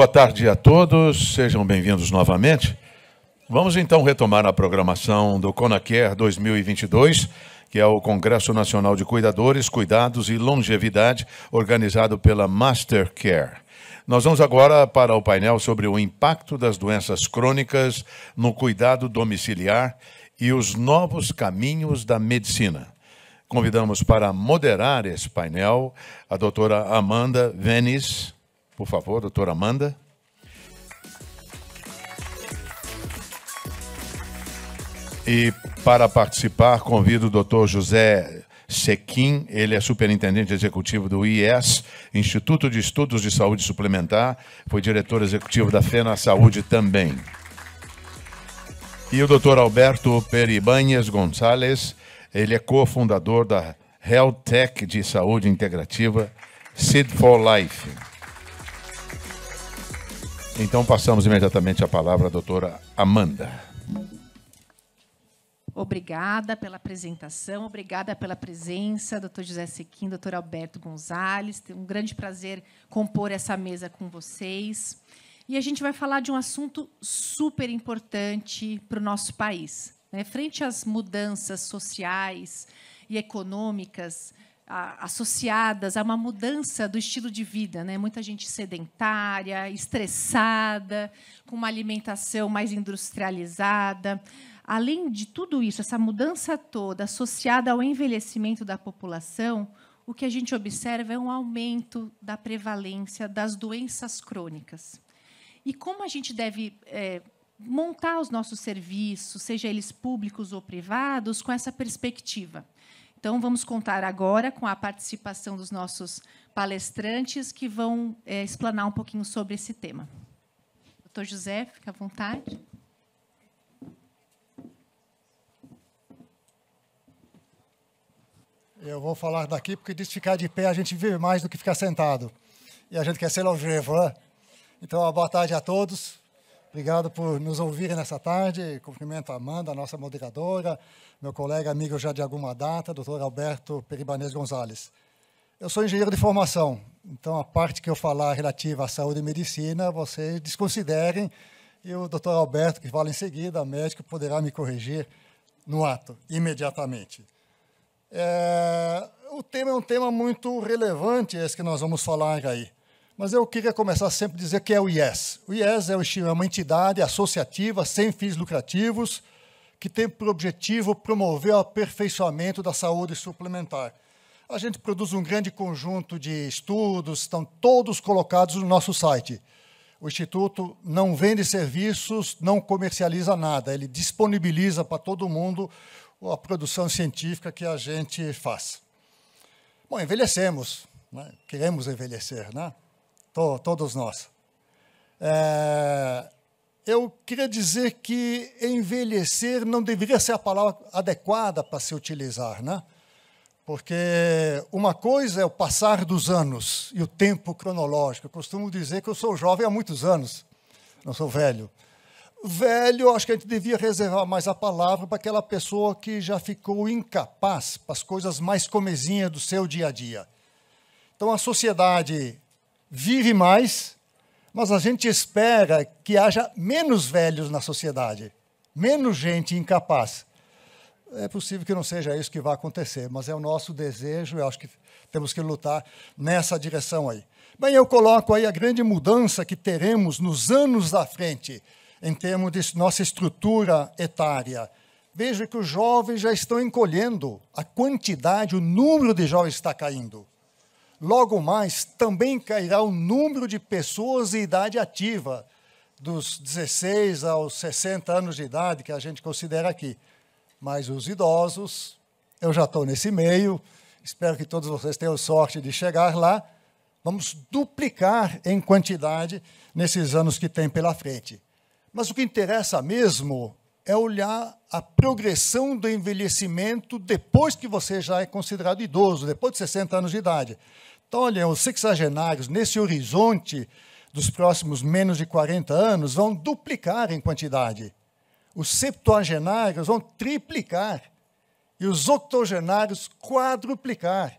Boa tarde a todos, sejam bem-vindos novamente. Vamos então retomar a programação do Conacare 2022, que é o Congresso Nacional de Cuidadores, Cuidados e Longevidade, organizado pela Mastercare. Nós vamos agora para o painel sobre o impacto das doenças crônicas no cuidado domiciliar e os novos caminhos da medicina. Convidamos para moderar esse painel a doutora Amanda Venice, por favor, doutora Amanda. E para participar, convido o doutor José Sequim, ele é superintendente executivo do IES, Instituto de Estudos de Saúde Suplementar, foi diretor executivo da FENA Saúde também. E o doutor Alberto Peribanhes Gonçalves, ele é cofundador da Health Tech de Saúde Integrativa, Seed for Life. Então passamos imediatamente a palavra à doutora Amanda. Obrigada pela apresentação, obrigada pela presença, doutor José Sequim, doutor Alberto Gonzalez. É um grande prazer compor essa mesa com vocês. E a gente vai falar de um assunto super importante para o nosso país. Né? Frente às mudanças sociais e econômicas a, associadas a uma mudança do estilo de vida, né? Muita gente sedentária, estressada, com uma alimentação mais industrializada. Além de tudo isso, essa mudança toda associada ao envelhecimento da população, o que a gente observa é um aumento da prevalência das doenças crônicas. E como a gente deve é, montar os nossos serviços, seja eles públicos ou privados, com essa perspectiva? Então, vamos contar agora com a participação dos nossos palestrantes que vão é, explanar um pouquinho sobre esse tema. Doutor José, fica à vontade. Eu vou falar daqui porque diz ficar de pé a gente vive mais do que ficar sentado. E a gente quer ser longevo, né? Então, boa tarde a todos. Obrigado por nos ouvirem nessa tarde. Cumprimento a Amanda, nossa moderadora, meu colega amigo já de alguma data, doutor Alberto Peribanês Gonzalez. Eu sou engenheiro de formação, então a parte que eu falar relativa à saúde e medicina, vocês desconsiderem, e o doutor Alberto, que fala em seguida, médico, poderá me corrigir no ato, imediatamente. É, o tema é um tema muito relevante, esse que nós vamos falar aí. Mas eu queria começar sempre a dizer que é o IES. O IES é, é uma entidade associativa sem fins lucrativos que tem por objetivo promover o aperfeiçoamento da saúde suplementar. A gente produz um grande conjunto de estudos, estão todos colocados no nosso site. O Instituto não vende serviços, não comercializa nada, ele disponibiliza para todo mundo a produção científica que a gente faz. Bom, envelhecemos, né? queremos envelhecer, né? to, todos nós. É, eu queria dizer que envelhecer não deveria ser a palavra adequada para se utilizar, né? Porque uma coisa é o passar dos anos e o tempo cronológico. Eu costumo dizer que eu sou jovem há muitos anos, não sou velho. Velho, acho que a gente devia reservar mais a palavra para aquela pessoa que já ficou incapaz para as coisas mais comezinhas do seu dia a dia. Então, a sociedade vive mais, mas a gente espera que haja menos velhos na sociedade, menos gente incapaz. É possível que não seja isso que vai acontecer, mas é o nosso desejo, eu acho que temos que lutar nessa direção aí. Bem, eu coloco aí a grande mudança que teremos nos anos da frente, em termos de nossa estrutura etária. Veja que os jovens já estão encolhendo, a quantidade, o número de jovens está caindo. Logo mais, também cairá o número de pessoas em idade ativa, dos 16 aos 60 anos de idade, que a gente considera aqui. Mas os idosos, eu já estou nesse meio, espero que todos vocês tenham sorte de chegar lá. Vamos duplicar em quantidade nesses anos que tem pela frente. Mas o que interessa mesmo é olhar a progressão do envelhecimento depois que você já é considerado idoso, depois de 60 anos de idade. Então, olha, os sexagenários, nesse horizonte dos próximos menos de 40 anos, vão duplicar em quantidade. Os septuagenários vão triplicar. E os octogenários quadruplicar.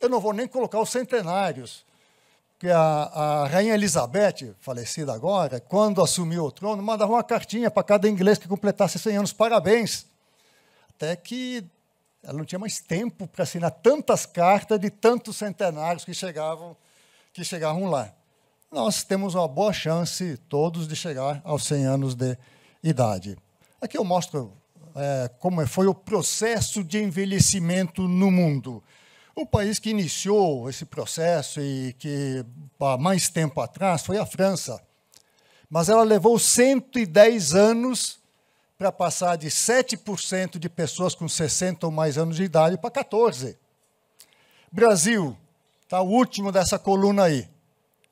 Eu não vou nem colocar os centenários, porque a, a, rainha Elizabeth, falecida agora, quando assumiu o trono, mandava uma cartinha para cada inglês que completasse 100 anos, parabéns. Até que ela não tinha mais tempo para assinar tantas cartas de tantos centenários que chegavam, que chegavam lá. Nós temos uma boa chance, todos, de chegar aos 100 anos de idade. Aqui eu mostro é, como foi o processo de envelhecimento no mundo. O país que iniciou esse processo e que há mais tempo atrás foi a França. Mas ela levou 110 anos para passar de 7% de pessoas com 60 ou mais anos de idade para 14%. Brasil, está o último dessa coluna aí.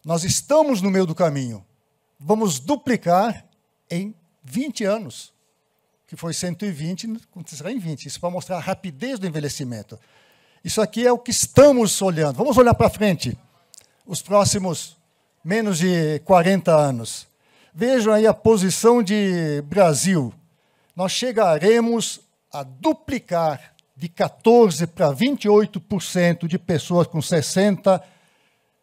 Nós estamos no meio do caminho. Vamos duplicar em 20 anos, que foi 120, acontecerá em 20. Isso para mostrar a rapidez do envelhecimento. Isso aqui é o que estamos olhando. Vamos olhar para frente, os próximos menos de 40 anos. Vejam aí a posição de Brasil nós chegaremos a duplicar de 14% para 28% de pessoas com 60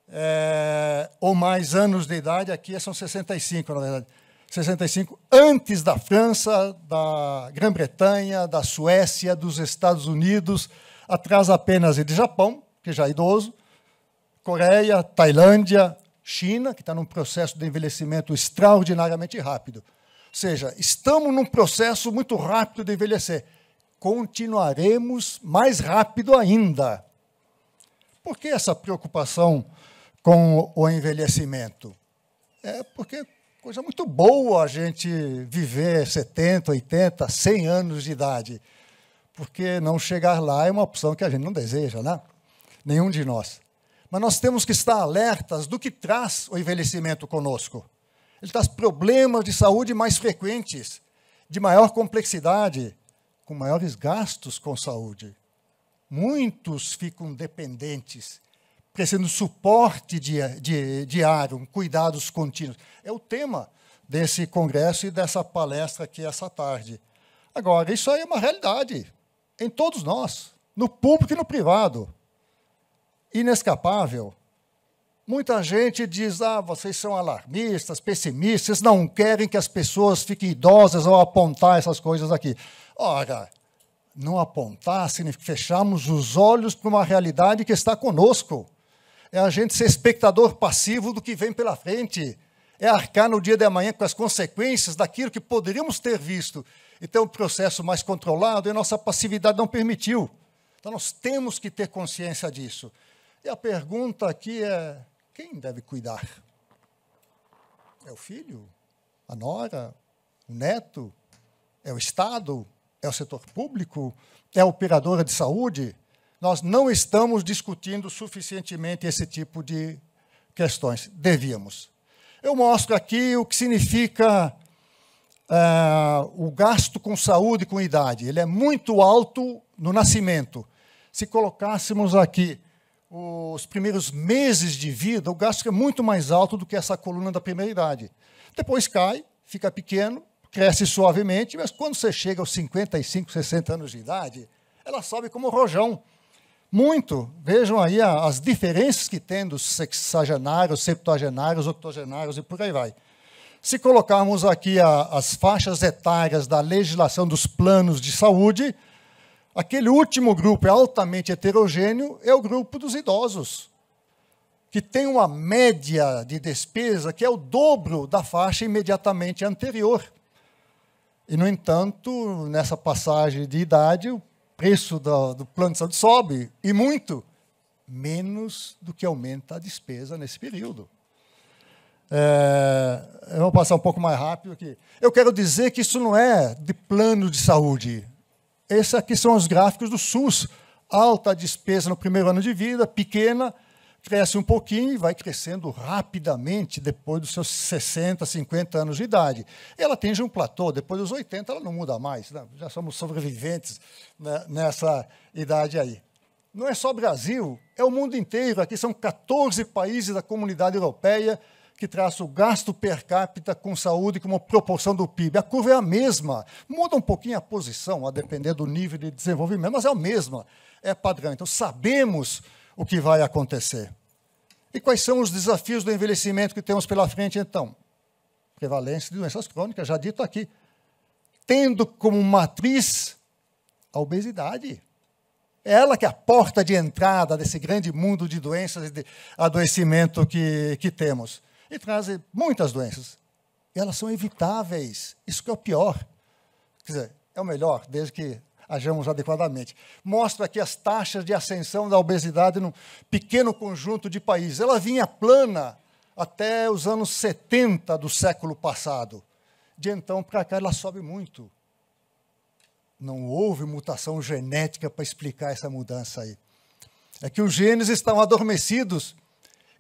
é, eh, ou mais anos de idade, aqui são 65, na verdade, 65 antes da França, da Grã-Bretanha, da Suécia, dos Estados Unidos, atrás apenas de Japão, que já é idoso, Coreia, Tailândia, China, que está num processo de envelhecimento extraordinariamente rápido seja, estamos num processo muito rápido de envelhecer. Continuaremos mais rápido ainda. Por que essa preocupação com o envelhecimento? É porque é coisa muito boa a gente viver 70, 80, 100 anos de idade. Porque não chegar lá é uma opção que a gente não deseja, né? Nenhum de nós. Mas nós temos que estar alertas do que traz o envelhecimento conosco ele traz problemas de saúde mais frequentes, de maior complexidade, com maiores gastos com saúde. Muitos ficam dependentes, precisando de suporte diário, cuidados contínuos. É o tema desse congresso e dessa palestra aqui essa tarde. Agora, isso aí é uma realidade em todos nós, no público e no privado. Inescapável. Muita gente diz: ah, vocês são alarmistas, pessimistas, não querem que as pessoas fiquem idosas ao apontar essas coisas aqui. Ora, não apontar significa fecharmos os olhos para uma realidade que está conosco. É a gente ser espectador passivo do que vem pela frente. É arcar no dia de amanhã com as consequências daquilo que poderíamos ter visto e ter um processo mais controlado, e a nossa passividade não permitiu. Então, nós temos que ter consciência disso. E a pergunta aqui é: quem deve cuidar? É o filho? A nora? O neto? É o Estado? É o setor público? É a operadora de saúde? Nós não estamos discutindo suficientemente esse tipo de questões. Devíamos. Eu mostro aqui o que significa uh, o gasto com saúde com idade. Ele é muito alto no nascimento. Se colocássemos aqui os primeiros meses de vida, o gasto é muito mais alto do que essa coluna da primeira idade. Depois cai, fica pequeno, cresce suavemente, mas quando você chega aos 55, 60 anos de idade, ela sobe como rojão. Muito. Vejam aí as diferenças que tem dos sexagenários, septuagenários, octogenários e por aí vai. Se colocarmos aqui a, as faixas etárias da legislação dos planos de saúde, Aquele último grupo é altamente heterogêneo, é o grupo dos idosos, que tem uma média de despesa que é o dobro da faixa imediatamente anterior. E, no entanto, nessa passagem de idade, o preço do, do plano de saúde sobe, e muito, menos do que aumenta a despesa nesse período. É, eu vou passar um pouco mais rápido aqui. Eu quero dizer que isso não é de plano de saúde, esses aqui são os gráficos do SUS. Alta despesa no primeiro ano de vida, pequena, cresce um pouquinho e vai crescendo rapidamente depois dos seus 60, 50 anos de idade. Ela atinge um platô, depois dos 80 ela não muda mais, né? já somos sobreviventes né, nessa idade aí. Não é só Brasil, é o mundo inteiro. Aqui são 14 países da comunidade europeia que traça o gasto per capita com saúde como proporção do PIB. A curva é a mesma. Muda um pouquinho a posição, a depender do nível de desenvolvimento, mas é a mesma. É padrão. Então, sabemos o que vai acontecer. E quais são os desafios do envelhecimento que temos pela frente, então? Prevalência de doenças crônicas, já dito aqui. Tendo como matriz a obesidade. É ela que é a porta de entrada desse grande mundo de doenças e de adoecimento que, que temos e trazem muitas doenças. E elas são evitáveis. Isso que é o pior. Quer dizer, é o melhor, desde que hajamos adequadamente. Mostra aqui as taxas de ascensão da obesidade num pequeno conjunto de países. Ela vinha plana até os anos 70 do século passado. De então para cá, ela sobe muito. Não houve mutação genética para explicar essa mudança aí. É que os genes estão adormecidos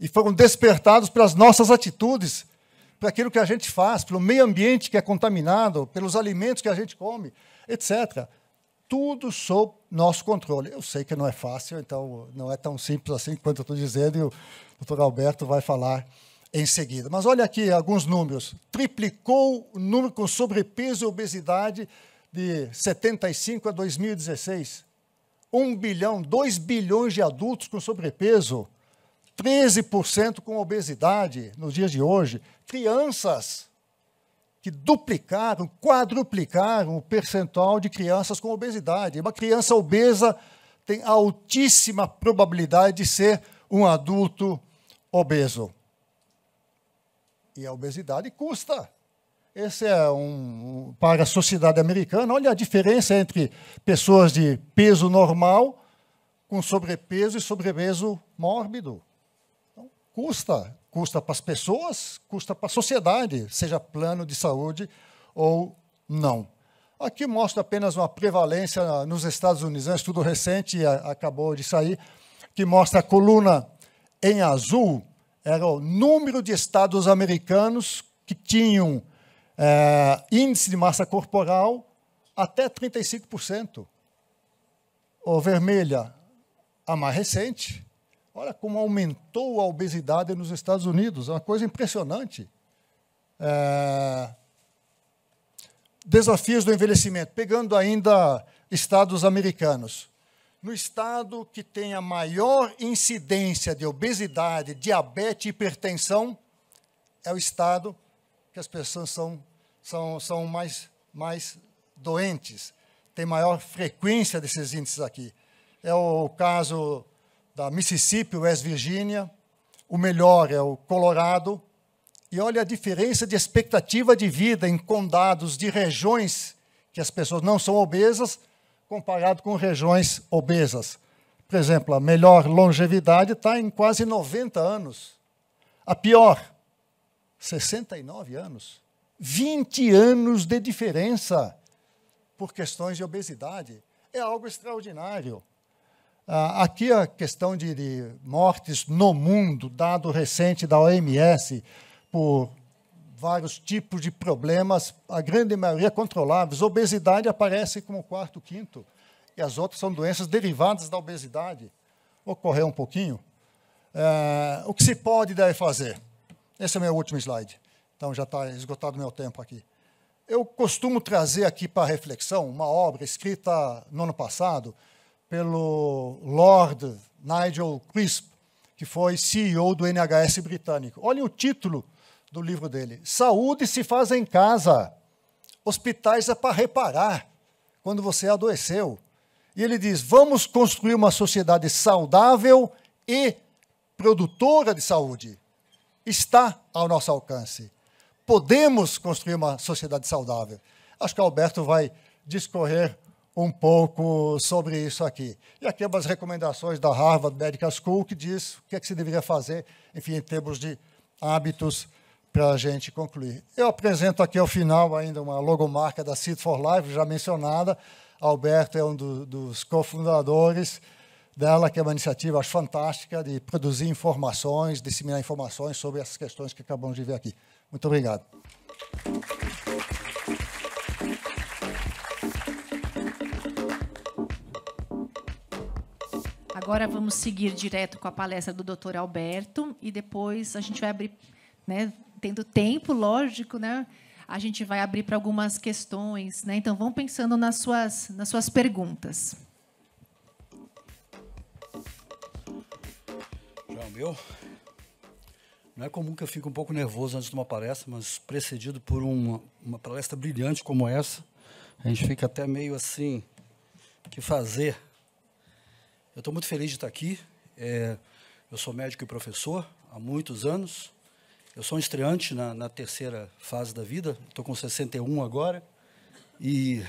e foram despertados pelas nossas atitudes, por aquilo que a gente faz, pelo meio ambiente que é contaminado, pelos alimentos que a gente come, etc. Tudo sob nosso controle. Eu sei que não é fácil, então não é tão simples assim quanto eu estou dizendo, e o doutor Alberto vai falar em seguida. Mas olha aqui alguns números. Triplicou o número com sobrepeso e obesidade de 75 a 2016. 1 bilhão, 2 bilhões de adultos com sobrepeso. 13% com obesidade nos dias de hoje, crianças que duplicaram, quadruplicaram o percentual de crianças com obesidade. Uma criança obesa tem altíssima probabilidade de ser um adulto obeso. E a obesidade custa. Esse é um para a sociedade americana. Olha a diferença entre pessoas de peso normal com sobrepeso e sobrepeso mórbido custa. Custa para as pessoas, custa para a sociedade, seja plano de saúde ou não. Aqui mostra apenas uma prevalência nos Estados Unidos, é um estudo recente, acabou de sair, que mostra a coluna em azul, era o número de estados americanos que tinham é, índice de massa corporal até 35%. Ou vermelha, a mais recente, Olha como aumentou a obesidade nos Estados Unidos, é uma coisa impressionante. É... Desafios do envelhecimento, pegando ainda estados americanos. No estado que tem a maior incidência de obesidade, diabetes e hipertensão, é o estado que as pessoas são, são, são mais, mais doentes, tem maior frequência desses índices aqui. É o caso da Mississippi, West Virginia, o melhor é o Colorado. E olha a diferença de expectativa de vida em condados de regiões que as pessoas não são obesas, comparado com regiões obesas. Por exemplo, a melhor longevidade está em quase 90 anos. A pior, 69 anos. 20 anos de diferença por questões de obesidade. É algo extraordinário. Ah, aqui a questão de, de mortes no mundo, dado recente da OMS, por vários tipos de problemas, a grande maioria é controláveis. Obesidade aparece como quarto, quinto, e as outras são doenças derivadas da obesidade. Vou correr um pouquinho. Ah, o que se pode e deve fazer? Esse é o meu último slide. Então já está esgotado o meu tempo aqui. Eu costumo trazer aqui para reflexão uma obra escrita no ano passado pelo Lord Nigel Crisp, que foi CEO do NHS britânico. Olhem o título do livro dele: Saúde se faz em casa. Hospitais é para reparar quando você adoeceu. E ele diz: vamos construir uma sociedade saudável e produtora de saúde. Está ao nosso alcance. Podemos construir uma sociedade saudável. Acho que Alberto vai discorrer um pouco sobre isso aqui. E aqui algumas recomendações da Harvard Medical School, que diz o que, é que se deveria fazer, enfim, em termos de hábitos para a gente concluir. Eu apresento aqui ao final ainda uma logomarca da Seed for Life, já mencionada. Alberto é um do, dos cofundadores dela, que é uma iniciativa acho, fantástica de produzir informações, disseminar informações sobre essas questões que acabamos de ver aqui. Muito obrigado. Agora vamos seguir direto com a palestra do Dr. Alberto e depois a gente vai abrir, né, tendo tempo, lógico, né, a gente vai abrir para algumas questões, né? Então vão pensando nas suas nas suas perguntas. Já meu não é comum que eu fique um pouco nervoso antes de uma palestra, mas precedido por uma, uma palestra brilhante como essa, a gente fica até meio assim, que fazer eu estou muito feliz de estar aqui. É, eu sou médico e professor há muitos anos. Eu sou um estreante na, na terceira fase da vida. Estou com 61 agora. E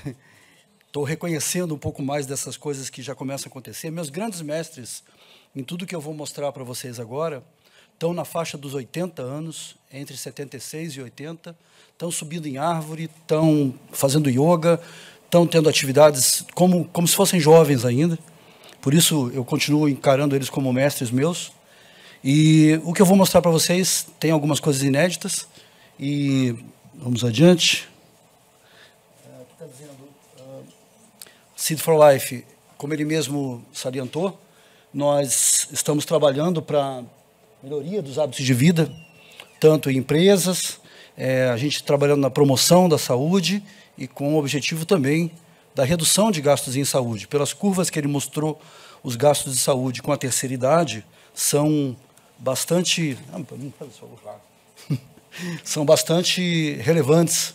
estou reconhecendo um pouco mais dessas coisas que já começam a acontecer. Meus grandes mestres em tudo que eu vou mostrar para vocês agora estão na faixa dos 80 anos, entre 76 e 80. Estão subindo em árvore, estão fazendo yoga, estão tendo atividades como, como se fossem jovens ainda. Por isso eu continuo encarando eles como mestres meus. E o que eu vou mostrar para vocês tem algumas coisas inéditas. E vamos adiante. dizendo, Seed for Life, como ele mesmo salientou, nós estamos trabalhando para melhoria dos hábitos de vida, tanto em empresas, é, a gente trabalhando na promoção da saúde e com o objetivo também da redução de gastos em saúde, pelas curvas que ele mostrou, os gastos de saúde com a terceira idade são bastante são bastante relevantes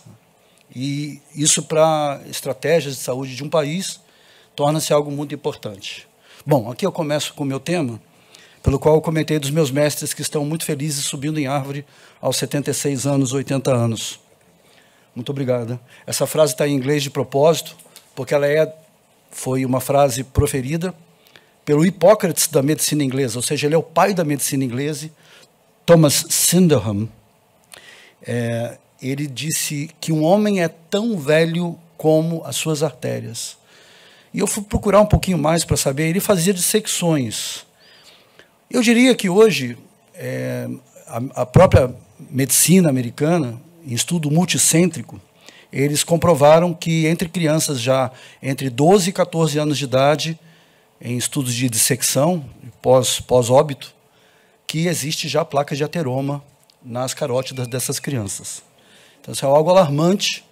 e isso para estratégias de saúde de um país torna-se algo muito importante. Bom, aqui eu começo com o meu tema, pelo qual eu comentei dos meus mestres que estão muito felizes subindo em árvore aos 76 anos, 80 anos. Muito obrigada. Essa frase está em inglês de propósito, porque ela é, foi uma frase proferida pelo Hipócrates da medicina inglesa, ou seja, ele é o pai da medicina inglesa, Thomas Sydenham. É, ele disse que um homem é tão velho como as suas artérias. E eu fui procurar um pouquinho mais para saber. Ele fazia dissecções. Eu diria que hoje é, a, a própria medicina americana, em estudo multicêntrico, eles comprovaram que entre crianças já entre 12 e 14 anos de idade, em estudos de dissecção, pós-óbito, pós óbito que existe já placa de ateroma nas carótidas dessas crianças. Então, isso é algo alarmante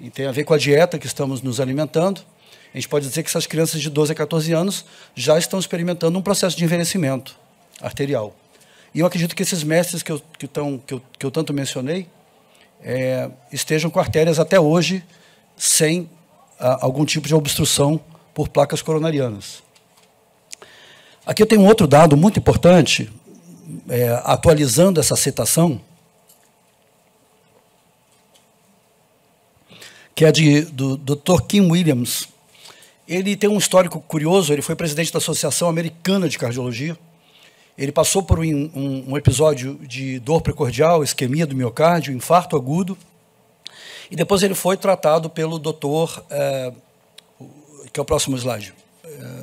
e tem a ver com a dieta que estamos nos alimentando. A gente pode dizer que essas crianças de 12 a 14 anos já estão experimentando um processo de envelhecimento arterial. E eu acredito que esses mestres que eu, que, tão, que eu, que eu tanto mencionei, é, estejam com artérias até hoje sem a, ah, algum tipo de obstrução por placas coronarianas. Aqui eu tenho um outro dado muito importante, é, atualizando essa citação, que é de, do, do Dr. Kim Williams. Ele tem um histórico curioso, ele foi presidente da Associação Americana de Cardiologia, ele passou por um, um, um episódio de dor precordial, isquemia do miocárdio, infarto agudo. E depois ele foi tratado pelo doutor, é, que é o próximo slide, é,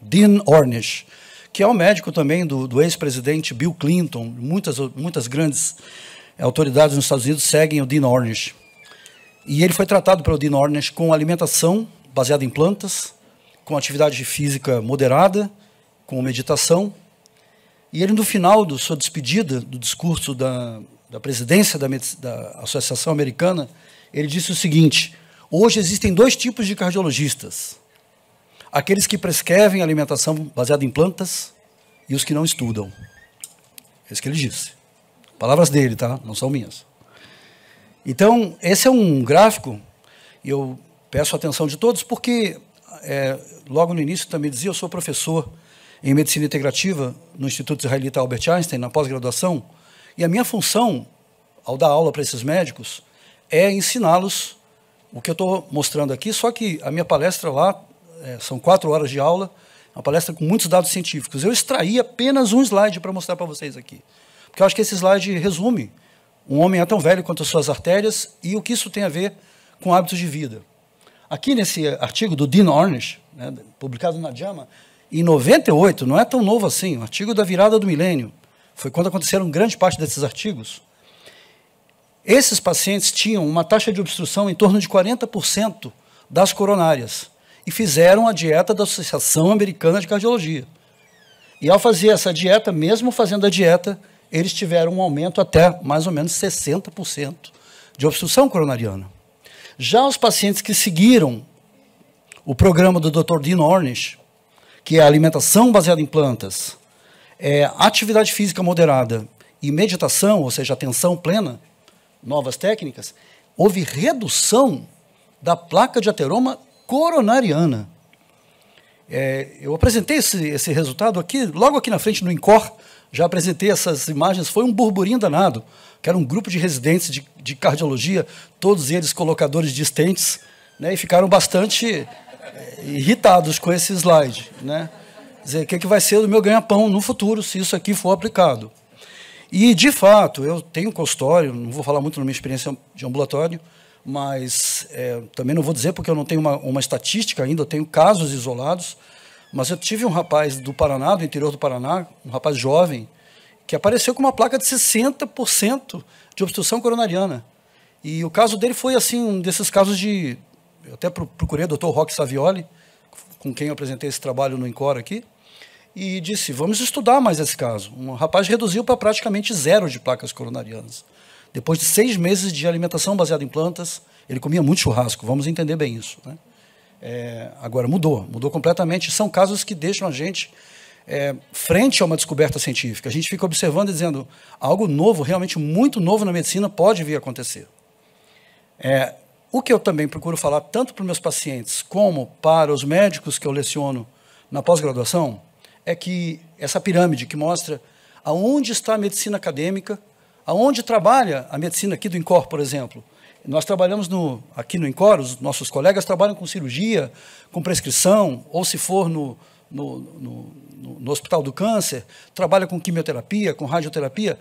Dean Ornish, que é um médico também do, do ex-presidente Bill Clinton. Muitas, muitas grandes eh, autoridades nos Estados Unidos seguem o Dean Ornish. E ele foi tratado pelo Dean Ornish com alimentação baseada em plantas, com atividade física moderada, com meditação e ele, no final da sua despedida, do discurso da, da presidência da, da Associação Americana, ele disse o seguinte: hoje existem dois tipos de cardiologistas. Aqueles que prescrevem alimentação baseada em plantas e os que não estudam. É isso que ele disse. Palavras dele, tá? Não são minhas. Então, esse é um gráfico, e eu peço a atenção de todos, porque é, logo no início também dizia, eu sou professor em medicina integrativa no Instituto Israelita Albert Einstein, na pós-graduação, e a minha função, ao dar aula para esses médicos, é ensiná-los o que eu estou mostrando aqui, só que a minha palestra lá, é, são quatro horas de aula, uma palestra com muitos dados científicos. Eu extraí apenas um slide para mostrar para vocês aqui. Porque eu acho que esse slide resume um homem é tão velho quanto as suas artérias e o que isso tem a ver com hábitos de vida. Aqui nesse artigo do Dean Ornish, né, publicado na JAMA, em 98, não é tão novo assim, um artigo da virada do milênio, foi quando aconteceram grande parte desses artigos, esses pacientes tinham uma taxa de obstrução em torno de 40% das coronárias e fizeram a dieta da Associação Americana de Cardiologia. E ao fazer essa dieta, mesmo fazendo a dieta, eles tiveram um aumento até mais ou menos 60% de obstrução coronariana. Já os pacientes que seguiram o programa do Dr. Dean Ornish, que é alimentação baseada em plantas, é atividade física moderada e meditação, ou seja, atenção plena, novas técnicas, houve redução da placa de ateroma coronariana. É, eu apresentei esse, esse resultado aqui, logo aqui na frente no INCOR, já apresentei essas imagens, foi um burburinho danado, que era um grupo de residentes de, de cardiologia, todos eles colocadores de estentes, né, e ficaram bastante irritados com esse slide, né? dizer, o que, é que vai ser do meu ganha-pão no futuro se isso aqui for aplicado? E, de fato, eu tenho consultório, não vou falar muito na minha experiência de ambulatório, mas é, também não vou dizer porque eu não tenho uma, uma estatística ainda, eu tenho casos isolados, mas eu tive um rapaz do Paraná, do interior do Paraná, um rapaz jovem, que apareceu com uma placa de 60% de obstrução coronariana. E o caso dele foi assim um desses casos de eu até procurei o doutor Roque Savioli, com quem eu apresentei esse trabalho no Incor aqui, e disse: vamos estudar mais esse caso. Um rapaz reduziu para praticamente zero de placas coronarianas. Depois de seis meses de alimentação baseada em plantas, ele comia muito churrasco, vamos entender bem isso. Né? É, agora mudou, mudou completamente. São casos que deixam a gente é, frente a uma descoberta científica. A gente fica observando e dizendo algo novo, realmente muito novo na medicina, pode vir a acontecer. É, o que eu também procuro falar tanto para os meus pacientes como para os médicos que eu leciono na pós-graduação é que essa pirâmide que mostra aonde está a medicina acadêmica, aonde trabalha a medicina aqui do INCOR, por exemplo. Nós trabalhamos no, aqui no INCOR, os nossos colegas trabalham com cirurgia, com prescrição, ou se for no, no, no, no Hospital do Câncer, trabalha com quimioterapia, com radioterapia.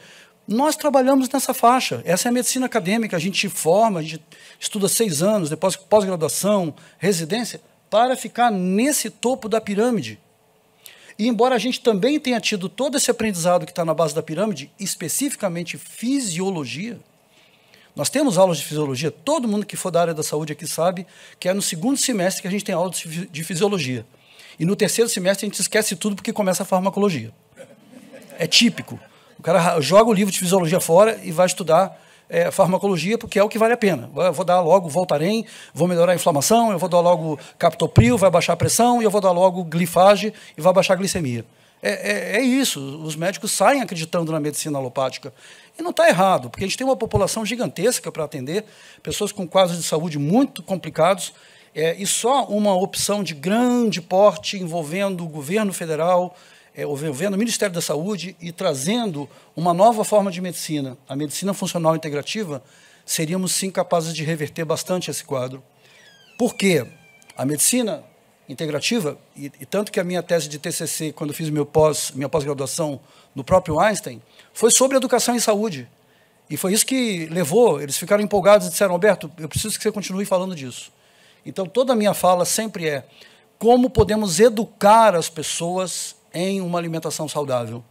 Nós trabalhamos nessa faixa. Essa é a medicina acadêmica. A gente forma, a gente estuda seis anos, depois pós-graduação, residência, para ficar nesse topo da pirâmide. E embora a gente também tenha tido todo esse aprendizado que está na base da pirâmide, especificamente fisiologia, nós temos aulas de fisiologia, todo mundo que for da área da saúde aqui sabe que é no segundo semestre que a gente tem aula de fisiologia. E no terceiro semestre a gente esquece tudo porque começa a farmacologia. É típico cara joga o livro de fisiologia fora e vai estudar é, farmacologia, porque é o que vale a pena. Eu vou dar logo Voltaren, vou melhorar a inflamação, eu vou dar logo captopril, vai baixar a pressão, e eu vou dar logo glifage e vai baixar a glicemia. É, é, é isso, os médicos saem acreditando na medicina alopática. E não está errado, porque a gente tem uma população gigantesca para atender, pessoas com quadros de saúde muito complicados, é, e só uma opção de grande porte envolvendo o governo federal, é, envolvendo o Ministério da Saúde e trazendo uma nova forma de medicina, a medicina funcional integrativa, seríamos sim capazes de reverter bastante esse quadro. Por quê? A medicina integrativa, e, e tanto que a minha tese de TCC, quando fiz meu pós, minha pós-graduação no próprio Einstein, foi sobre educação em saúde. E foi isso que levou, eles ficaram empolgados e disseram, Alberto, eu preciso que você continue falando disso. Então, toda a minha fala sempre é como podemos educar as pessoas em uma alimentação saudável.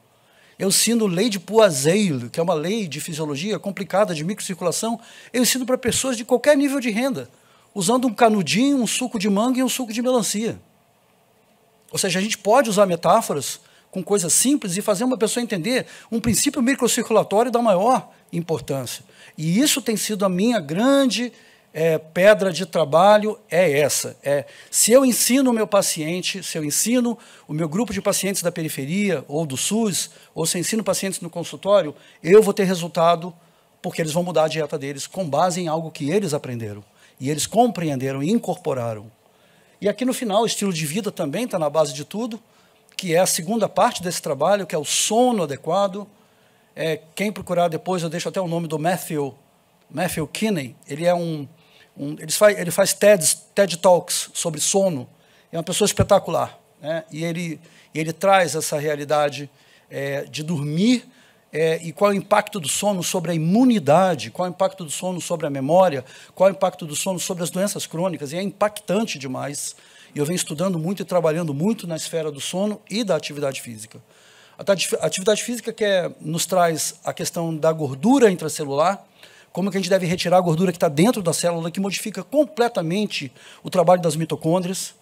Eu ensino lei de Poiseuille, que é uma lei de fisiologia complicada, de microcirculação. Eu ensino para pessoas de qualquer nível de renda, usando um canudinho, um suco de manga e um suco de melancia. Ou seja, a gente pode usar metáforas com coisas simples e fazer uma pessoa entender um princípio microcirculatório da maior importância. E isso tem sido a minha grande é, pedra de trabalho é essa. É, se eu ensino o meu paciente, se eu ensino o meu grupo de pacientes da periferia ou do SUS, ou se eu ensino pacientes no consultório, eu vou ter resultado porque eles vão mudar a dieta deles com base em algo que eles aprenderam. E eles compreenderam e incorporaram. E aqui no final, o estilo de vida também está na base de tudo, que é a segunda parte desse trabalho, que é o sono adequado. É, quem procurar depois, eu deixo até o nome do Matthew, Matthew Kinney. Ele é um um, ele, faz, ele faz TED Talks sobre sono. É uma pessoa espetacular. Né? E ele, ele traz essa realidade é, de dormir é, e qual é o impacto do sono sobre a imunidade, qual é o impacto do sono sobre a memória, qual é o impacto do sono sobre as doenças crônicas. E é impactante demais. E eu venho estudando muito e trabalhando muito na esfera do sono e da atividade física. A atividade física que é, nos traz a questão da gordura intracelular, como é que a gente deve retirar a gordura que está dentro da célula, que modifica completamente o trabalho das mitocôndrias,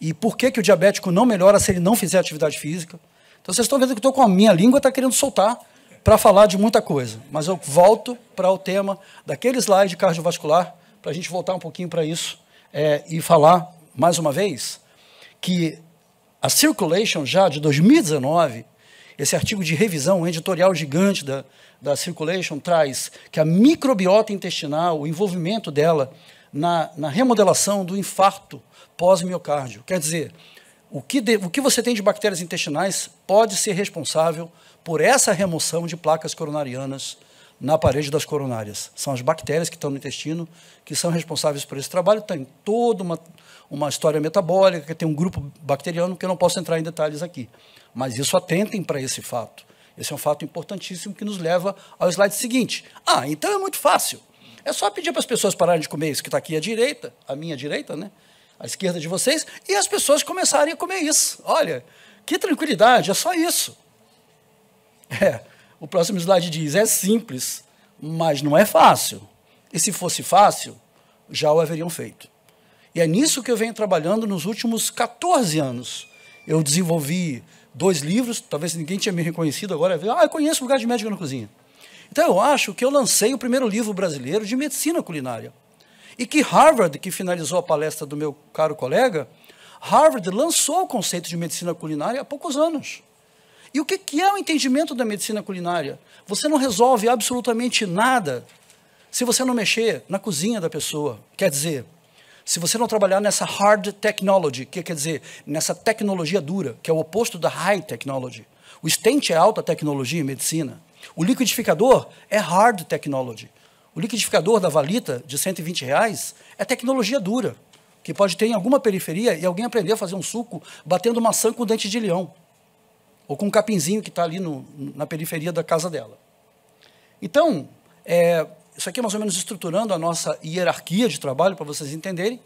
e por que, que o diabético não melhora se ele não fizer atividade física. Então vocês estão vendo que eu estou com a minha língua, está querendo soltar para falar de muita coisa, mas eu volto para o tema daquele slide cardiovascular, para a gente voltar um pouquinho para isso é, e falar mais uma vez que a Circulation já de 2019, esse artigo de revisão, um editorial gigante da da Circulation traz que a microbiota intestinal, o envolvimento dela na, na remodelação do infarto pós-miocárdio. Quer dizer, o que, de, o que você tem de bactérias intestinais pode ser responsável por essa remoção de placas coronarianas na parede das coronárias. São as bactérias que estão no intestino que são responsáveis por esse trabalho. Tem toda uma, uma história metabólica, que tem um grupo bacteriano que eu não posso entrar em detalhes aqui. Mas isso atentem para esse fato. Esse é um fato importantíssimo que nos leva ao slide seguinte. Ah, então é muito fácil. É só pedir para as pessoas pararem de comer isso que está aqui à direita, à minha direita, né? à esquerda de vocês, e as pessoas começarem a comer isso. Olha, que tranquilidade, é só isso. É, o próximo slide diz: é simples, mas não é fácil. E se fosse fácil, já o haveriam feito. E é nisso que eu venho trabalhando nos últimos 14 anos. Eu desenvolvi dois livros, talvez ninguém tinha me reconhecido agora, ah, eu conheço o lugar de médico na cozinha. Então eu acho que eu lancei o primeiro livro brasileiro de medicina culinária. E que Harvard, que finalizou a palestra do meu caro colega, Harvard lançou o conceito de medicina culinária há poucos anos. E o que é o entendimento da medicina culinária? Você não resolve absolutamente nada se você não mexer na cozinha da pessoa. Quer dizer, se você não trabalhar nessa hard technology, que quer dizer nessa tecnologia dura, que é o oposto da high technology, o stent é alta tecnologia em medicina, o liquidificador é hard technology. O liquidificador da valita de 120 reais é tecnologia dura, que pode ter em alguma periferia e alguém aprender a fazer um suco batendo maçã com dente de leão ou com um capinzinho que está ali no, na periferia da casa dela. Então, é, isso aqui é mais ou menos estruturando a nossa hierarquia de trabalho, para vocês entenderem.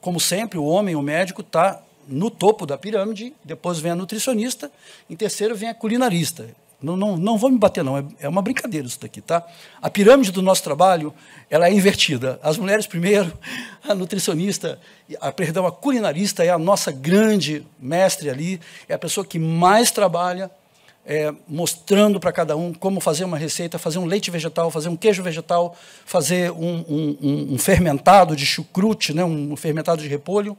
Como sempre, o homem, o médico, está no topo da pirâmide, depois vem a nutricionista, em terceiro vem a culinarista. Não, não, não vou me bater, não, é, é uma brincadeira isso daqui, tá? A pirâmide do nosso trabalho, ela é invertida. As mulheres primeiro, a nutricionista, a, perdão, a culinarista é a nossa grande mestre ali, é a pessoa que mais trabalha, é, mostrando para cada um como fazer uma receita, fazer um leite vegetal, fazer um queijo vegetal, fazer um, um, um fermentado de chucrute, né, um fermentado de repolho,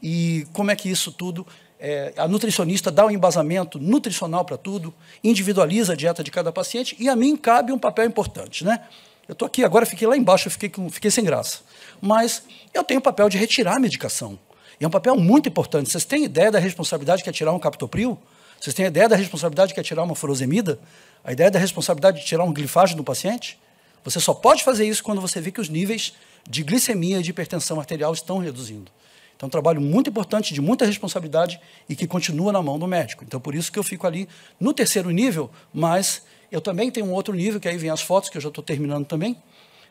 e como é que isso tudo é, a nutricionista dá um embasamento nutricional para tudo, individualiza a dieta de cada paciente e a mim cabe um papel importante, né? Eu estou aqui agora, fiquei lá embaixo, fiquei, fiquei sem graça. Mas eu tenho o papel de retirar a medicação. E é um papel muito importante. Vocês têm ideia da responsabilidade que é tirar um captopril? Vocês têm a ideia da responsabilidade que é tirar uma furosemida? A ideia da responsabilidade de tirar um glifágeno do paciente? Você só pode fazer isso quando você vê que os níveis de glicemia e de hipertensão arterial estão reduzindo. Então, é um trabalho muito importante, de muita responsabilidade e que continua na mão do médico. Então, por isso que eu fico ali no terceiro nível, mas eu também tenho um outro nível, que aí vem as fotos, que eu já estou terminando também.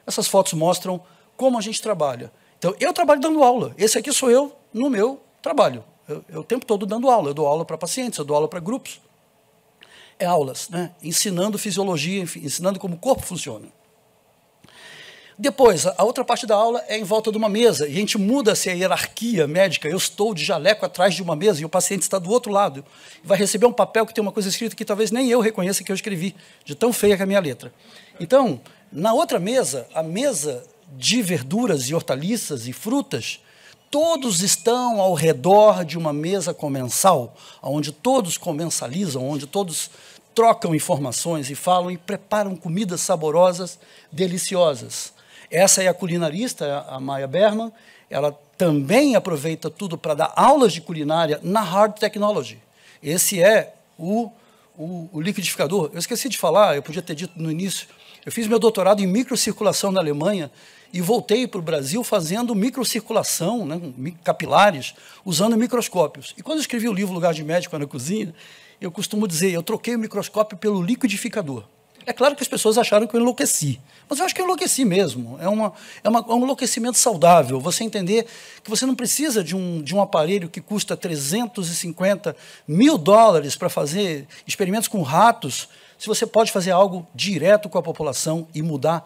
Essas fotos mostram como a gente trabalha. Então, eu trabalho dando aula. Esse aqui sou eu no meu trabalho eu, eu o tempo todo dando aula. Eu dou aula para pacientes, eu dou aula para grupos. É aulas, né? ensinando fisiologia, ensinando como o corpo funciona. Depois, a outra parte da aula é em volta de uma mesa, e a gente muda-se a hierarquia médica. Eu estou de jaleco atrás de uma mesa e o paciente está do outro lado. Vai receber um papel que tem uma coisa escrita que talvez nem eu reconheça que eu escrevi, de tão feia que é a minha letra. Então, na outra mesa, a mesa de verduras e hortaliças e frutas, todos estão ao redor de uma mesa comensal, onde todos comensalizam, onde todos trocam informações e falam e preparam comidas saborosas, deliciosas. Essa é a culinarista, a Maya Berman. Ela também aproveita tudo para dar aulas de culinária na Hard Technology. Esse é o, o, o liquidificador. Eu esqueci de falar, eu podia ter dito no início. Eu fiz meu doutorado em microcirculação na Alemanha e voltei para o Brasil fazendo microcirculação, né, capilares, usando microscópios. E quando eu escrevi o livro Lugar de Médico na Cozinha, eu costumo dizer, eu troquei o microscópio pelo liquidificador. É claro que as pessoas acharam que eu enlouqueci, mas eu acho que eu enlouqueci mesmo. É, uma, é, uma, é um enlouquecimento saudável, você entender que você não precisa de um, de um aparelho que custa 350 mil dólares para fazer experimentos com ratos, se você pode fazer algo direto com a população e mudar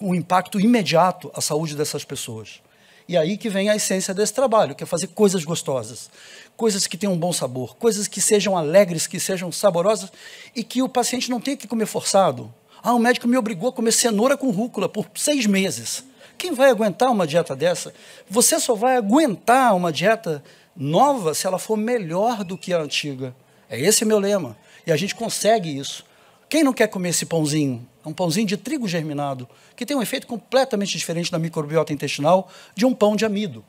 o impacto imediato à saúde dessas pessoas. E aí que vem a essência desse trabalho, que é fazer coisas gostosas, coisas que tenham um bom sabor, coisas que sejam alegres, que sejam saborosas e que o paciente não tenha que comer forçado. Ah, o médico me obrigou a comer cenoura com rúcula por seis meses. Quem vai aguentar uma dieta dessa? Você só vai aguentar uma dieta nova se ela for melhor do que a antiga. É esse meu lema. E a gente consegue isso. Quem não quer comer esse pãozinho é um pãozinho de trigo germinado, que tem um efeito completamente diferente na microbiota intestinal de um pão de amido.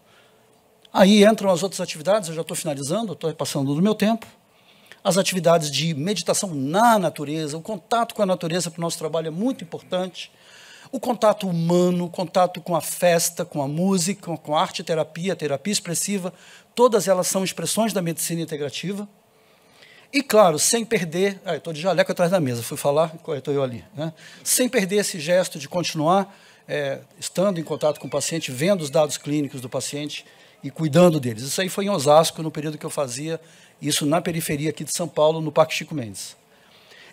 Aí entram as outras atividades, eu já estou finalizando, estou passando do meu tempo. As atividades de meditação na natureza, o contato com a natureza para o nosso trabalho é muito importante. O contato humano, o contato com a festa, com a música, com a arte terapia, terapia expressiva, todas elas são expressões da medicina integrativa. E, claro, sem perder. Ah, estou de jaleco atrás da mesa, fui falar, estou eu ali. Né? Sem perder esse gesto de continuar é, estando em contato com o paciente, vendo os dados clínicos do paciente e cuidando deles. Isso aí foi em Osasco, no período que eu fazia isso na periferia aqui de São Paulo, no Parque Chico Mendes.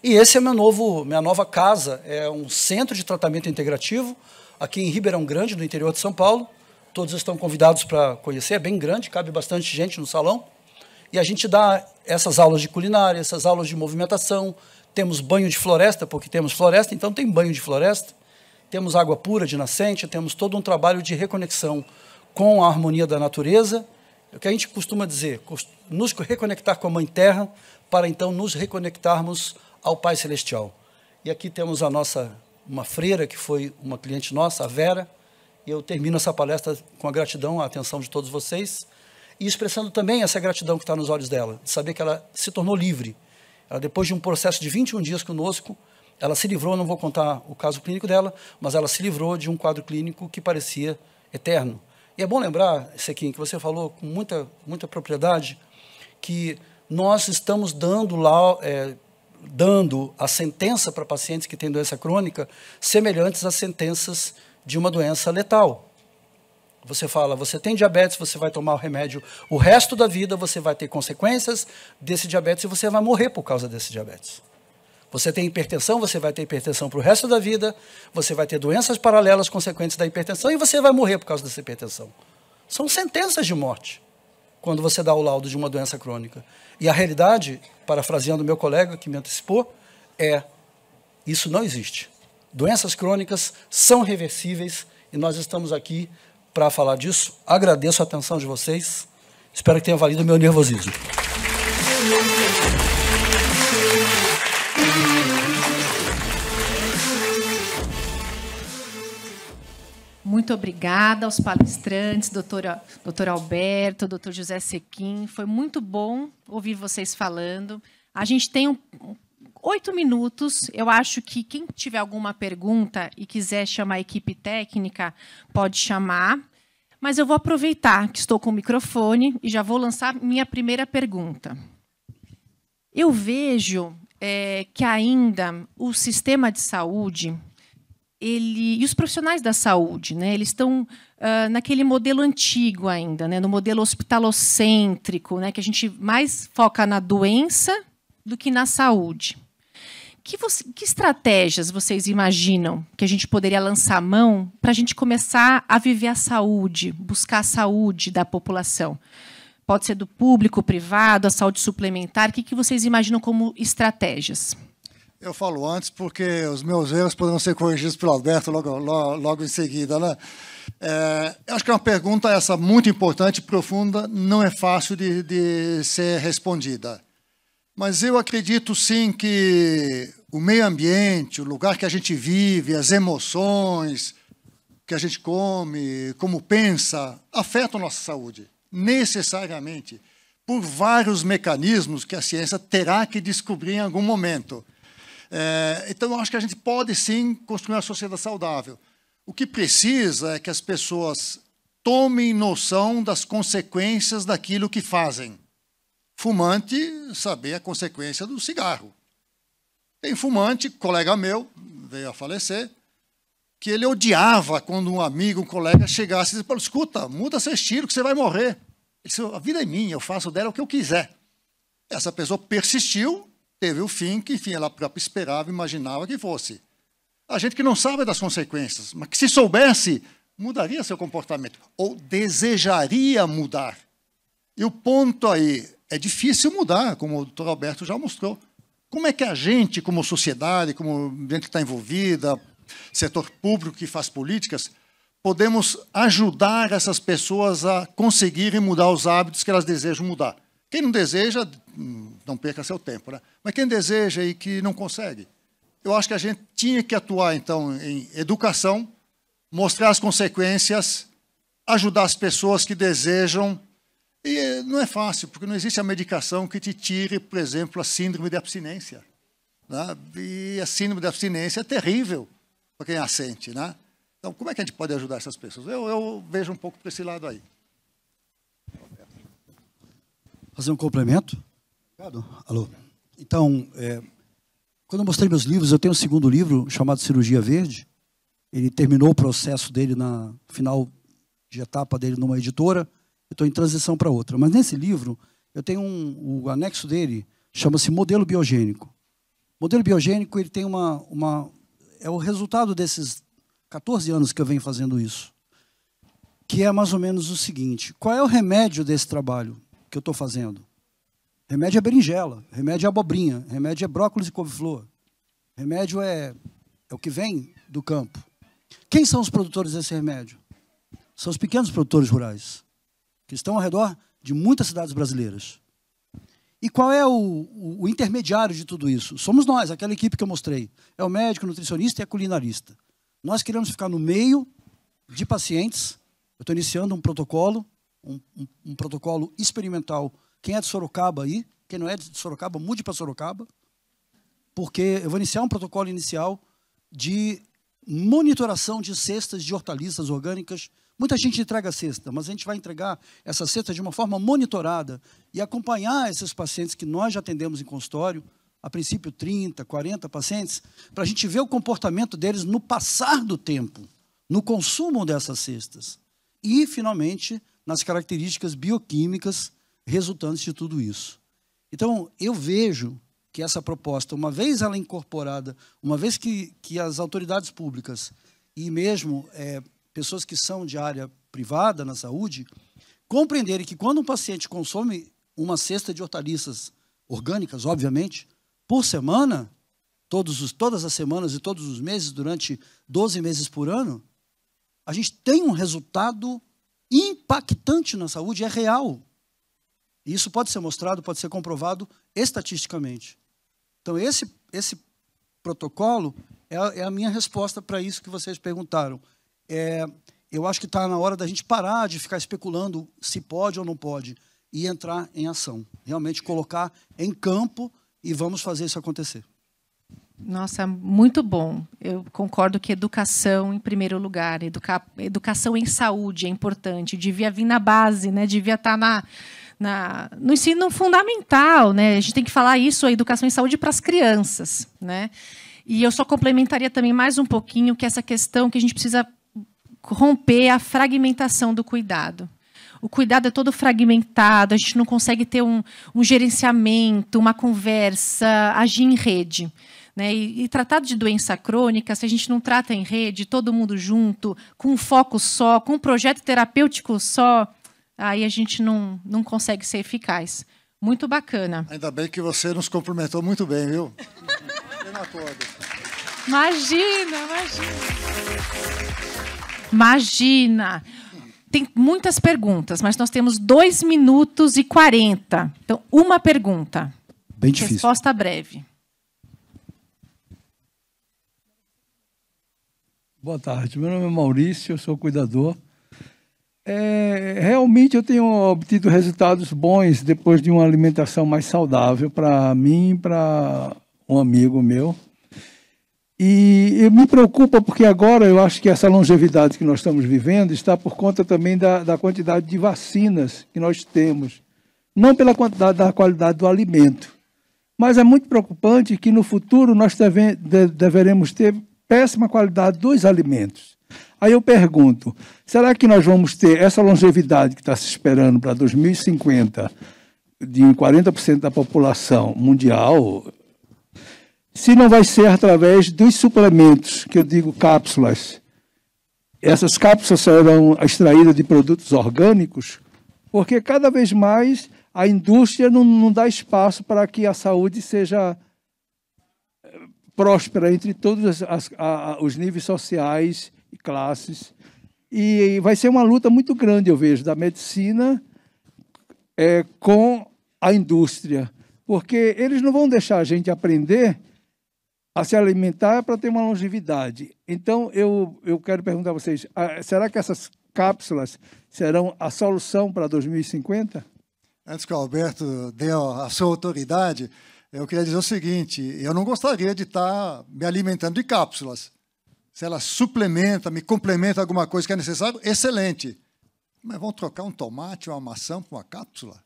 E esse é meu novo, minha nova casa, é um centro de tratamento integrativo aqui em Ribeirão Grande, no interior de São Paulo. Todos estão convidados para conhecer, é bem grande, cabe bastante gente no salão. E a gente dá essas aulas de culinária, essas aulas de movimentação, temos banho de floresta, porque temos floresta, então tem banho de floresta, temos água pura de nascente, temos todo um trabalho de reconexão com a harmonia da natureza, é o que a gente costuma dizer, nos reconectar com a Mãe Terra, para então nos reconectarmos ao Pai Celestial. E aqui temos a nossa, uma freira, que foi uma cliente nossa, a Vera, e eu termino essa palestra com a gratidão, a atenção de todos vocês e expressando também essa gratidão que está nos olhos dela, de saber que ela se tornou livre. Ela, depois de um processo de 21 dias conosco, ela se livrou, não vou contar o caso clínico dela, mas ela se livrou de um quadro clínico que parecia eterno. E é bom lembrar, Sequim, que você falou com muita, muita propriedade, que nós estamos dando lá, é, dando a sentença para pacientes que têm doença crônica semelhantes às sentenças de uma doença letal. Você fala, você tem diabetes, você vai tomar o remédio o resto da vida, você vai ter consequências desse diabetes e você vai morrer por causa desse diabetes. Você tem hipertensão, você vai ter hipertensão para o resto da vida, você vai ter doenças paralelas consequentes da hipertensão e você vai morrer por causa dessa hipertensão. São sentenças de morte quando você dá o laudo de uma doença crônica. E a realidade, parafraseando meu colega que me antecipou, é isso não existe. Doenças crônicas são reversíveis e nós estamos aqui para falar disso. Agradeço a atenção de vocês. Espero que tenha valido o meu nervosismo. Muito obrigada aos palestrantes, doutora, doutor Alberto, doutor José Sequim. Foi muito bom ouvir vocês falando. A gente tem um, um oito minutos. Eu acho que quem tiver alguma pergunta e quiser chamar a equipe técnica, pode chamar. Mas eu vou aproveitar que estou com o microfone e já vou lançar minha primeira pergunta. Eu vejo é, que ainda o sistema de saúde ele, e os profissionais da saúde, né, eles estão uh, naquele modelo antigo ainda, né, no modelo hospitalocêntrico, né, que a gente mais foca na doença do que na saúde. Que, você, que, estratégias vocês imaginam que a gente poderia lançar a mão para a gente começar a viver a saúde, buscar a saúde da população? Pode ser do público, privado, a saúde suplementar. O que, que vocês imaginam como estratégias? Eu falo antes porque os meus erros poderão ser corrigidos pelo Alberto logo, logo, logo em seguida. Né? É, eu acho que é uma pergunta essa muito importante, profunda, não é fácil de, de ser respondida. Mas eu acredito sim que o meio ambiente, o lugar que a gente vive, as emoções que a gente come, como pensa, afetam a nossa saúde, necessariamente, por vários mecanismos que a ciência terá que descobrir em algum momento. É, então, eu acho que a gente pode sim construir uma sociedade saudável. O que precisa é que as pessoas tomem noção das consequências daquilo que fazem fumante saber a consequência do cigarro. Tem fumante, colega meu, veio a falecer, que ele odiava quando um amigo, um colega chegasse e disse, escuta, muda seu estilo que você vai morrer. Ele disse, a vida é minha, eu faço dela o que eu quiser. Essa pessoa persistiu, teve o fim que, enfim, ela própria esperava, imaginava que fosse. A gente que não sabe das consequências, mas que se soubesse, mudaria seu comportamento, ou desejaria mudar. E o ponto aí é difícil mudar, como o doutor Alberto já mostrou. Como é que a gente, como sociedade, como gente que está envolvida, setor público que faz políticas, podemos ajudar essas pessoas a conseguirem mudar os hábitos que elas desejam mudar? Quem não deseja, não perca seu tempo, né? mas quem deseja e que não consegue, eu acho que a gente tinha que atuar, então, em educação, mostrar as consequências, ajudar as pessoas que desejam e eh, não é fácil, porque não existe a medicação que te tire, por exemplo, a síndrome de abstinência. Né? E a síndrome de abstinência é terrível para quem é a sente. Né? Então, como é que a gente pode ajudar essas pessoas? Eu, eu vejo um pouco para esse lado aí. Fazer um complemento? Obrigado. Alô. Então, é, quando eu mostrei meus livros, eu tenho um segundo livro chamado Cirurgia Verde. Ele terminou o processo dele na final de etapa dele numa editora estou em transição para outra. Mas nesse livro, eu tenho um, o anexo dele, chama-se Modelo Biogênico. modelo biogênico ele tem uma, uma. É o resultado desses 14 anos que eu venho fazendo isso. Que é mais ou menos o seguinte: qual é o remédio desse trabalho que eu estou fazendo? Remédio é berinjela, remédio é abobrinha, remédio é brócolis e couve-flor. Remédio é, é o que vem do campo. Quem são os produtores desse remédio? São os pequenos produtores rurais que estão ao redor de muitas cidades brasileiras. E qual é o, o, o, intermediário de tudo isso? Somos nós, aquela equipe que eu mostrei. É o médico, nutricionista e a é culinarista. Nós queremos ficar no meio de pacientes. Eu estou iniciando um protocolo, um, um, um protocolo experimental. Quem é de Sorocaba aí, quem não é de Sorocaba, mude para Sorocaba. Porque eu vou iniciar um protocolo inicial de monitoração de cestas de hortaliças orgânicas Muita gente entrega a cesta, mas a gente vai entregar essa cesta de uma forma monitorada e acompanhar esses pacientes que nós já atendemos em consultório, a princípio 30, 40 pacientes, para a gente ver o comportamento deles no passar do tempo, no consumo dessas cestas. E, finalmente, nas características bioquímicas resultantes de tudo isso. Então, eu vejo que essa proposta, uma vez ela incorporada, uma vez que, que as autoridades públicas e mesmo é, pessoas que são de área privada na saúde, compreenderem que quando um paciente consome uma cesta de hortaliças orgânicas, obviamente, por semana, todos os, todas as semanas e todos os meses, durante 12 meses por ano, a gente tem um resultado impactante na saúde, é real. E isso pode ser mostrado, pode ser comprovado estatisticamente. Então, esse, esse protocolo é é a minha resposta para isso que vocês perguntaram é, eu acho que está na hora da gente parar de ficar especulando se pode ou não pode e entrar em ação. Realmente colocar em campo e vamos fazer isso acontecer. Nossa, muito bom. Eu concordo que educação em primeiro lugar, educa educação em saúde é importante. Devia vir na base, né? Devia estar tá na, na, no ensino fundamental, né? A gente tem que falar isso, a educação em saúde para as crianças, né? E eu só complementaria também mais um pouquinho que essa questão que a gente precisa romper a fragmentação do cuidado. O cuidado é todo fragmentado, a gente não consegue ter um, um gerenciamento, uma conversa, agir em rede. Né? E, e tratado de doença crônica, se a gente não trata em rede, todo mundo junto, com um foco só, com um projeto terapêutico só, aí a gente não, não consegue ser eficaz. Muito bacana. Ainda bem que você nos cumprimentou muito bem, viu? Imagina, imagina. Imagina! Tem muitas perguntas, mas nós temos 2 minutos e 40. Então, uma pergunta. Bem difícil. Resposta breve. Boa tarde. Meu nome é Maurício, eu sou cuidador. É, realmente eu tenho obtido resultados bons depois de uma alimentação mais saudável para mim e para um amigo meu. E me preocupa porque agora eu acho que essa longevidade que nós estamos vivendo está por conta também da, da quantidade de vacinas que nós temos. Não pela quantidade da qualidade do alimento. Mas é muito preocupante que no futuro nós deve, de, deveremos ter péssima qualidade dos alimentos. Aí eu pergunto: será que nós vamos ter essa longevidade que está se esperando para 2050, de 40% da população mundial, se não vai ser através dos suplementos, que eu digo cápsulas. Essas cápsulas serão extraídas de produtos orgânicos, porque cada vez mais a indústria não, não dá espaço para que a saúde seja eh, próspera entre todos as, a, os níveis sociais e classes. E, e vai ser uma luta muito grande, eu vejo, da medicina é, com a indústria, porque eles não vão deixar a gente aprender a se alimentar para ter uma longevidade. Então, eu, eu quero perguntar a vocês: será que essas cápsulas serão a solução para 2050? Antes que o Alberto dê a sua autoridade, eu queria dizer o seguinte: eu não gostaria de estar tá me alimentando de cápsulas. Se ela suplementa, me complementa alguma coisa que é necessário, excelente. Mas vão trocar um tomate, uma maçã por uma cápsula?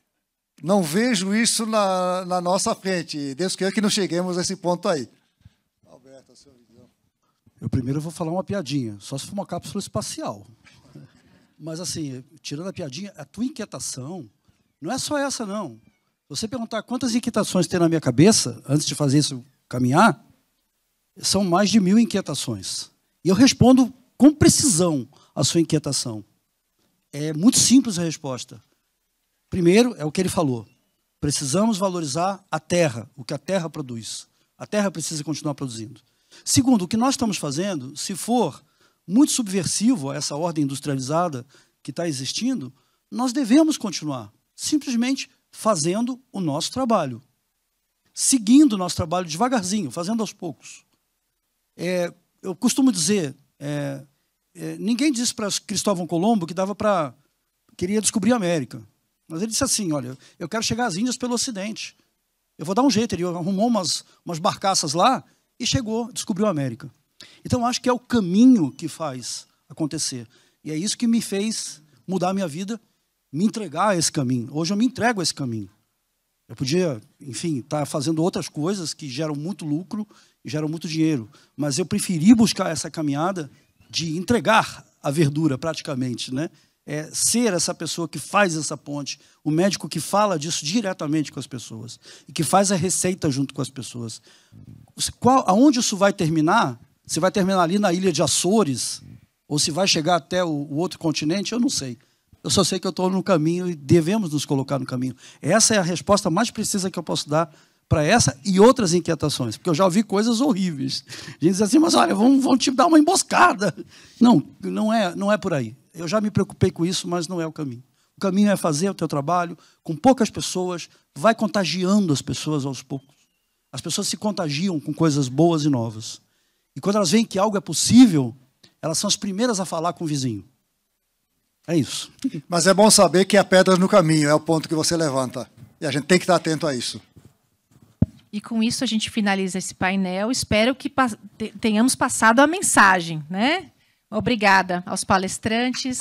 Não vejo isso na, na nossa frente. Deus queira que não cheguemos a esse ponto aí. Tá eu primeiro vou falar uma piadinha, só se for uma cápsula espacial. Mas assim, tirando a piadinha, a tua inquietação não é só essa não. você perguntar quantas inquietações tem na minha cabeça antes de fazer isso caminhar, são mais de mil inquietações. E eu respondo com precisão a sua inquietação. É muito simples a resposta. Primeiro é o que ele falou. Precisamos valorizar a terra, o que a terra produz. A terra precisa continuar produzindo. Segundo, o que nós estamos fazendo, se for muito subversivo a essa ordem industrializada que está existindo, nós devemos continuar simplesmente fazendo o nosso trabalho, seguindo o nosso trabalho devagarzinho, fazendo aos poucos. É, eu costumo dizer, é, é, ninguém disse para Cristóvão Colombo que dava para queria descobrir a América, mas ele disse assim, olha, eu quero chegar às Índias pelo Ocidente. Eu vou dar um jeito. Ele arrumou umas, umas barcaças lá e chegou, descobriu a América. Então, acho que é o caminho que faz acontecer. E é isso que me fez mudar a minha vida, me entregar a esse caminho. Hoje eu me entrego a esse caminho. Eu podia, enfim, estar tá fazendo outras coisas que geram muito lucro e geram muito dinheiro. Mas eu preferi buscar essa caminhada de entregar a verdura, praticamente, né? é, ser essa pessoa que faz essa ponte, o médico que fala disso diretamente com as pessoas e que faz a receita junto com as pessoas. Qual, aonde isso vai terminar? Se vai terminar ali na ilha de Açores ou se vai chegar até o, o outro continente, eu não sei. Eu só sei que eu estou no caminho e devemos nos colocar no caminho. Essa é a resposta mais precisa que eu posso dar para essa e outras inquietações, porque eu já ouvi coisas horríveis. A gente diz assim, mas olha, vão, vão te dar uma emboscada. Não, não é, não é por aí. Eu já me preocupei com isso, mas não é o caminho. O caminho é fazer o teu trabalho com poucas pessoas, vai contagiando as pessoas aos poucos. As pessoas se contagiam com coisas boas e novas. E quando elas veem que algo é possível, elas são as primeiras a falar com o vizinho. É isso. Mas é bom saber que há pedras no caminho, é o ponto que você levanta. E a gente tem que estar atento a isso. E com isso a gente finaliza esse painel. Espero que tenhamos passado a mensagem, né? Obrigada aos palestrantes.